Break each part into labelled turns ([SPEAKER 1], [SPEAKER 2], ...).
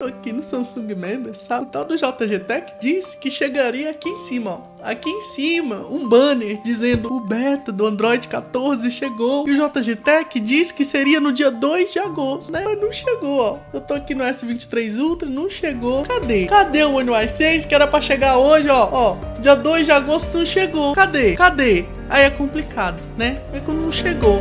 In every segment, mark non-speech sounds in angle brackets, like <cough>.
[SPEAKER 1] aqui no Samsung Members, sabe? O tal do JG Tech disse que chegaria aqui em cima, ó. Aqui em cima, um banner dizendo o beta do Android 14 chegou. E o JG Tech disse que seria no dia 2 de agosto, né? Mas não chegou, ó. Eu tô aqui no S23 Ultra, não chegou. Cadê? Cadê o One UI 6 que era pra chegar hoje, ó? Ó, dia 2 de agosto não chegou. Cadê? Cadê? Aí é complicado, né? É que não chegou.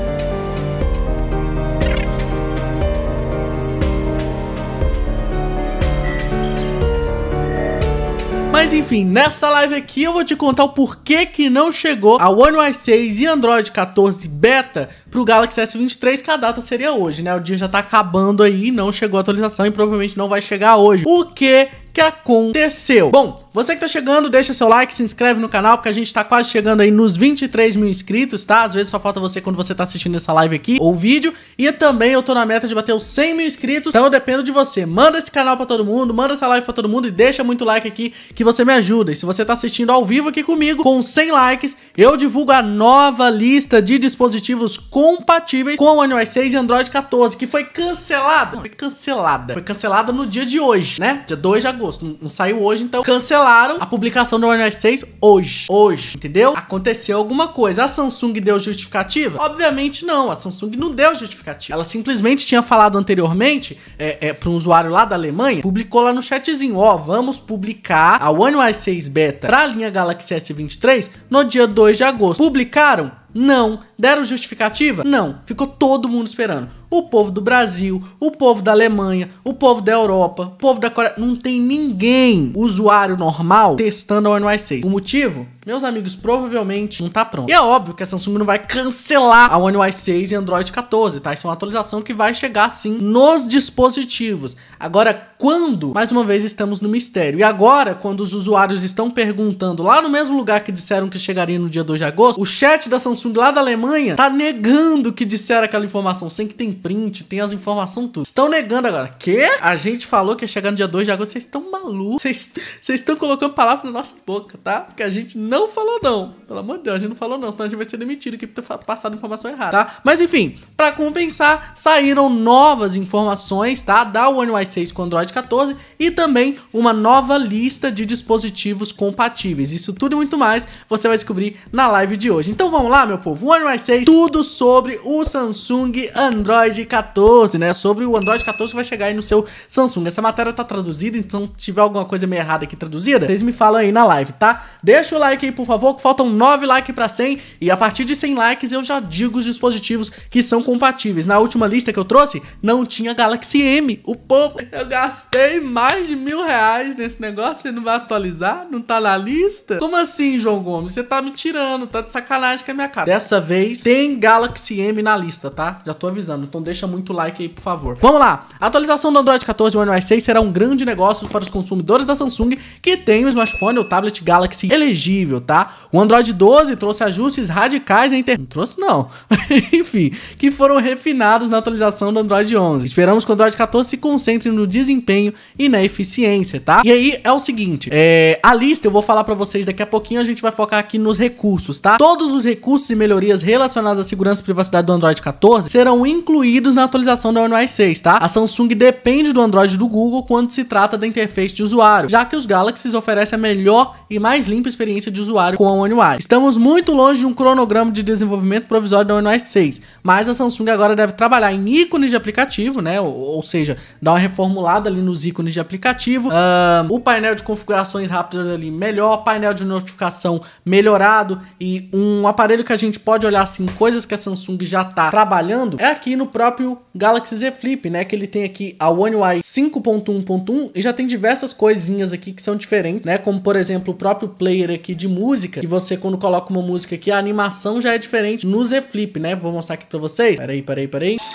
[SPEAKER 1] Mas enfim, nessa live aqui eu vou te contar o porquê que não chegou a One UI 6 e Android 14 Beta pro Galaxy S23, que a data seria hoje, né? O dia já tá acabando aí, não chegou a atualização e provavelmente não vai chegar hoje. O que que aconteceu? Bom, você que tá chegando, deixa seu like, se inscreve no canal, porque a gente tá quase chegando aí nos 23 mil inscritos, tá? Às vezes só falta você quando você tá assistindo essa live aqui, ou vídeo. E também eu tô na meta de bater os 100 mil inscritos, então eu dependo de você. Manda esse canal pra todo mundo, manda essa live pra todo mundo e deixa muito like aqui, que você me ajuda. E se você tá assistindo ao vivo aqui comigo, com 100 likes, eu divulgo a nova lista de dispositivos compatíveis com o iOS 6 e Android 14, que foi cancelada. Foi cancelada. Foi cancelada no dia de hoje, né? Dia 2 de agosto. Não, não saiu hoje, então cancelada cancelaram a publicação do One OneWare 6 hoje. Hoje, entendeu? Aconteceu alguma coisa. A Samsung deu justificativa? Obviamente não. A Samsung não deu justificativa. Ela simplesmente tinha falado anteriormente é, é, para um usuário lá da Alemanha, publicou lá no chatzinho, ó, vamos publicar a One UI 6 Beta para a linha Galaxy S23 no dia 2 de agosto. Publicaram? Não. Deram justificativa? Não. Ficou todo mundo esperando o povo do Brasil, o povo da Alemanha, o povo da Europa, o povo da Coreia. Não tem ninguém, usuário normal, testando a One UI 6. O motivo? Meus amigos, provavelmente não tá pronto. E é óbvio que a Samsung não vai cancelar a One UI 6 e Android 14, tá? Isso é uma atualização que vai chegar sim nos dispositivos. Agora, quando? Mais uma vez estamos no mistério. E agora, quando os usuários estão perguntando lá no mesmo lugar que disseram que chegaria no dia 2 de agosto, o chat da Samsung lá da Alemanha tá negando que disseram aquela informação, sem que tem print, tem as informações, tudo. Estão negando agora. Que? A gente falou que ia chegar no dia 2 de agosto. Vocês estão malucos. Vocês estão colocando palavras na nossa boca, tá? Porque a gente não falou não. Pelo amor de Deus, a gente não falou não. Senão a gente vai ser demitido por ter tá passado informação errada, tá? Mas enfim, para compensar, saíram novas informações, tá? Da One UI 6 com Android 14 e também uma nova lista de dispositivos compatíveis. Isso tudo e muito mais você vai descobrir na live de hoje. Então vamos lá, meu povo. One UI 6, tudo sobre o Samsung Android Android 14, né? Sobre o Android 14 que vai chegar aí no seu Samsung. Essa matéria tá traduzida, então se tiver alguma coisa meio errada aqui traduzida, vocês me falam aí na live, tá? Deixa o like aí, por favor, que faltam 9 likes pra 100 e a partir de 100 likes eu já digo os dispositivos que são compatíveis. Na última lista que eu trouxe, não tinha Galaxy M. O povo, eu gastei mais de mil reais nesse negócio, você não vai atualizar? Não tá na lista? Como assim, João Gomes? Você tá me tirando, tá de sacanagem com a minha cara. Dessa vez tem Galaxy M na lista, tá? Já tô avisando, então deixa muito like aí, por favor. Vamos lá! A atualização do Android 14 One UI 6 será um grande negócio para os consumidores da Samsung que tem o um smartphone ou tablet Galaxy elegível, tá? O Android 12 trouxe ajustes radicais na internet. Não trouxe não. <laughs> Enfim, que foram refinados na atualização do Android 11. Esperamos que o Android 14 se concentre no desempenho e na eficiência, tá? E aí é o seguinte, é... a lista eu vou falar para vocês daqui a pouquinho, a gente vai focar aqui nos recursos, tá? Todos os recursos e melhorias relacionadas à segurança e privacidade do Android 14 serão incluídos incluídos na atualização da One UI 6, tá? A Samsung depende do Android do Google quando se trata da interface de usuário, já que os Galaxies oferecem a melhor e mais limpa experiência de usuário com a One UI. Estamos muito longe de um cronograma de desenvolvimento provisório da One UI 6, mas a Samsung agora deve trabalhar em ícones de aplicativo, né? Ou, ou seja, dar uma reformulada ali nos ícones de aplicativo, um, o painel de configurações rápidas ali melhor, painel de notificação melhorado e um aparelho que a gente pode olhar assim coisas que a Samsung já tá trabalhando é aqui no próprio Galaxy Z Flip, né? Que ele tem aqui a One UI 5.1.1 e já tem diversas coisinhas aqui que são diferentes, né? Como, por exemplo, o próprio player aqui de música, que você, quando coloca uma música aqui, a animação já é diferente no Z Flip, né? Vou mostrar aqui pra vocês. Peraí, peraí, peraí. <laughs>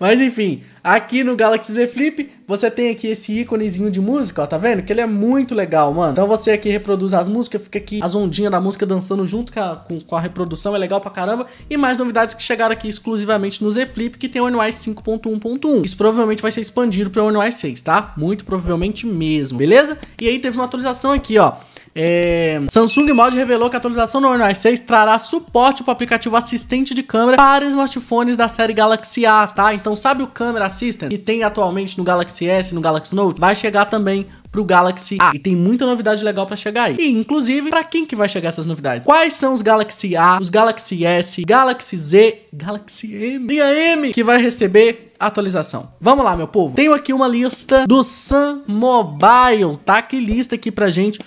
[SPEAKER 1] Mas enfim, aqui no Galaxy Z Flip, você tem aqui esse íconezinho de música, ó, tá vendo? Que ele é muito legal, mano. Então você aqui reproduz as músicas, fica aqui as ondinhas da música dançando junto com a, com, com a reprodução, é legal pra caramba. E mais novidades que chegaram aqui exclusivamente no Z Flip, que tem o NY 5.1.1. Isso provavelmente vai ser expandido para o NY 6, tá? Muito provavelmente mesmo, beleza? E aí teve uma atualização aqui, ó. É... Samsung Mod revelou que a atualização do Honor 6 trará suporte para o aplicativo assistente de câmera para smartphones da série Galaxy A, tá? Então sabe o Camera Assistant que tem atualmente no Galaxy S, no Galaxy Note? Vai chegar também pro Galaxy A. E tem muita novidade legal para chegar aí. E inclusive, para quem que vai chegar essas novidades? Quais são os Galaxy A, os Galaxy S, Galaxy Z, Galaxy M e a M que vai receber atualização. Vamos lá, meu povo. Tenho aqui uma lista do Sun Mobile, tá? Que lista aqui pra gente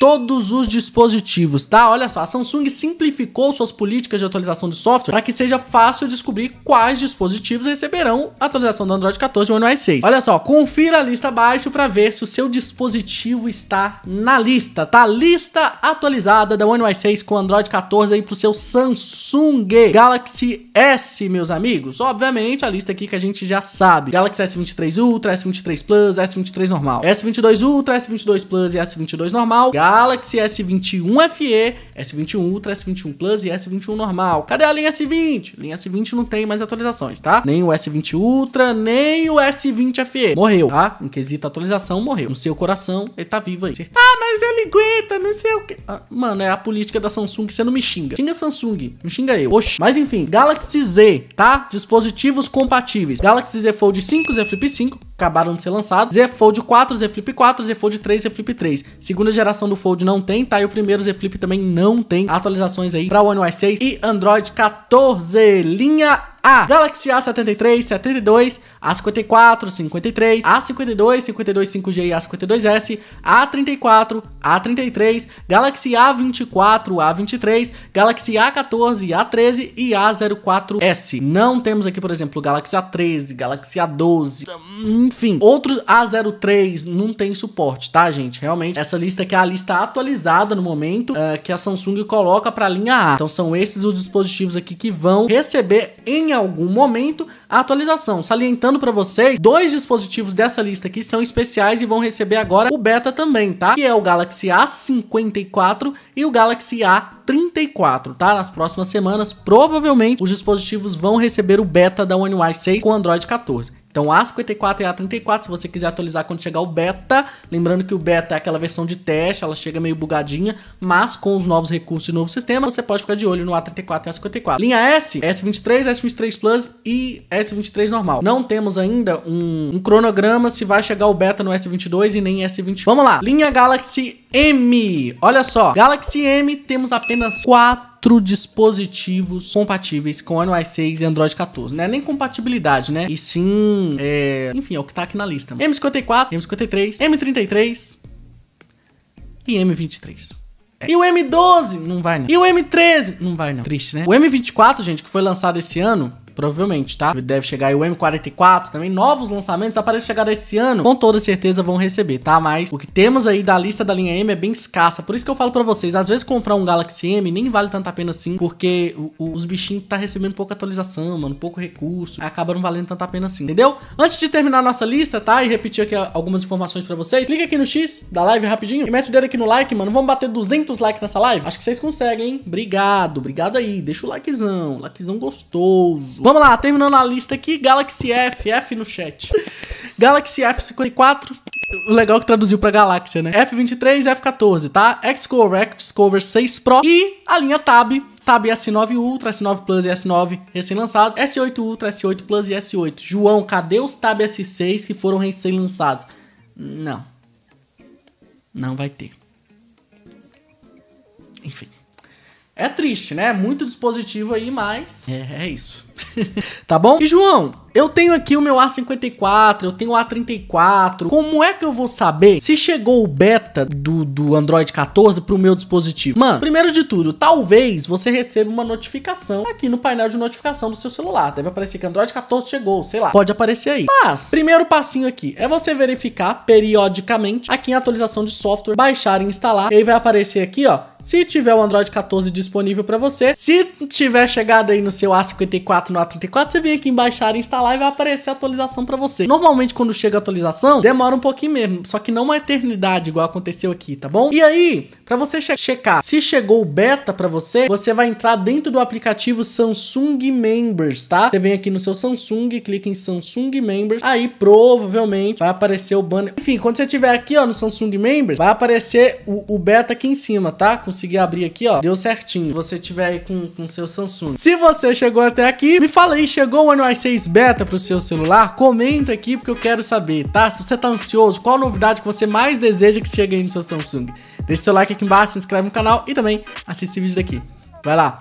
[SPEAKER 1] todos os dispositivos, tá? Olha só, a Samsung simplificou suas políticas de atualização de software para que seja fácil descobrir quais dispositivos receberão a atualização do Android 14 e One 6. Olha só, confira a lista abaixo para ver se o seu dispositivo está na lista, tá? Lista atualizada da One UI 6 com Android 14 aí pro seu Samsung Galaxy S, meus amigos. Obviamente, a lista aqui que a gente já sabe. Galaxy S23 Ultra, S23 Plus, S23 normal. S22 Ultra, S22 Plus e S22 normal. Galaxy S21 FE, S21 Ultra, S21 Plus e S21 normal. Cadê a linha S20? Linha S20 não tem mais atualizações, tá? Nem o S20 Ultra, nem o S20 FE. Morreu, tá? Em quesito atualização, morreu. No seu coração, ele tá vivo aí. ah, mas ele aguenta, não sei o que. Ah, mano, é a política da Samsung, você não me xinga. Xinga Samsung, não xinga eu. Oxi. Mas enfim, Galaxy Z, tá? Dispositivos compatíveis. Galaxy Z Fold 5, Z Flip 5, acabaram de ser lançados, Z Fold 4, Z Flip 4, Z Fold 3, Z Flip 3. Segunda geração do Fold não tem, tá? E o primeiro Z Flip também não tem atualizações aí para o One UI 6 e Android 14. Linha ah. a Galaxy A73, 72, A54, 53, A52, 52 5G e A52S, A34, A33, Galaxy A24, A23, Galaxy A14, A13 e A04S. Não temos aqui, por exemplo, Galaxy A13, Galaxy A12, enfim, outros A03 não tem suporte, tá, gente? Realmente, essa lista aqui é a lista atualizada no momento uh, que a Samsung coloca para a linha A. Então são esses os dispositivos aqui que vão receber em em algum momento a atualização. Salientando para vocês, dois dispositivos dessa lista aqui são especiais e vão receber agora o beta também, tá? Que é o Galaxy A54 e o Galaxy A34, tá? Nas próximas semanas, provavelmente, os dispositivos vão receber o beta da One UI 6 com Android 14. Então A54 e A34, é se você quiser atualizar quando chegar o beta, lembrando que o beta é aquela versão de teste, ela chega meio bugadinha, mas com os novos recursos e novo sistema, você pode ficar de olho no A34 e A54. Linha S, S23, S23 Plus e S23 normal. Não temos ainda um, um cronograma se vai chegar o beta no S22 e nem S21. Vamos lá, linha Galaxy M. Olha só, Galaxy M temos apenas 4 quatro dispositivos compatíveis com iOS 6 e Android 14. Não é nem compatibilidade, né? E sim, é... enfim, é o que tá aqui na lista. M54, M53, M33 e M23. É. E o M12 não vai não. E o M13 não vai não. Triste, né? O M24, gente, que foi lançado esse ano, provavelmente, tá? Deve chegar aí o M44 também, novos lançamentos aparecem chegar esse ano, com toda certeza vão receber, tá? Mas o que temos aí da lista da linha M é bem escassa, por isso que eu falo pra vocês, às vezes comprar um Galaxy M nem vale tanta pena assim, porque o, o, os bichinhos tá recebendo pouca atualização, mano, pouco recurso, acaba não valendo tanta pena assim, entendeu? Antes de terminar a nossa lista, tá? E repetir aqui algumas informações pra vocês, clica aqui no X da live rapidinho e mete o dedo aqui no like, mano, vamos bater 200 likes nessa live? Acho que vocês conseguem, hein? Obrigado, obrigado aí, deixa o likezão, likezão gostoso. Vamos lá, terminando a lista aqui, Galaxy F, F no chat. Galaxy F54, o legal que traduziu pra Galáxia, né? F23, F14, tá? Xcover, Xcover 6 Pro e a linha Tab, Tab é S9 Ultra, S9 Plus e S9 recém-lançados, S8 Ultra, S8 Plus e S8. João, cadê os Tab S6 que foram recém-lançados? Não. Não vai ter. Enfim. É triste, né? Muito dispositivo aí, mas é, é isso. <laughs> tá bom? E João, eu tenho aqui o meu A54, eu tenho o A34. Como é que eu vou saber se chegou o beta do, do Android 14 pro meu dispositivo? Mano, primeiro de tudo, talvez você receba uma notificação aqui no painel de notificação do seu celular. Deve aparecer que Android 14 chegou, sei lá. Pode aparecer aí. Mas, primeiro passinho aqui é você verificar periodicamente aqui em atualização de software, baixar e instalar. E aí vai aparecer aqui, ó, se tiver o Android 14 disponível para você, se tiver chegado aí no seu A54 no A34, você vem aqui em baixar e instalar e vai aparecer a atualização para você. Normalmente quando chega a atualização, demora um pouquinho mesmo, só que não uma é eternidade igual aconteceu aqui, tá bom? E aí, para você che checar se chegou o beta para você, você vai entrar dentro do aplicativo Samsung Members, tá? Você vem aqui no seu Samsung, clica em Samsung Members, aí provavelmente vai aparecer o banner. Enfim, quando você tiver aqui, ó, no Samsung Members, vai aparecer o, o beta aqui em cima, tá? Consegui abrir aqui, ó, deu certinho. Você tiver aí com, com seu Samsung. Se você chegou até aqui, me fala aí, chegou o One UI 6 Beta pro seu celular? Comenta aqui porque eu quero saber, tá? Se você tá ansioso, qual a novidade que você mais deseja que chegue aí no seu Samsung? Deixe seu like aqui embaixo, se inscreve no canal e também assista esse vídeo daqui. Vai lá!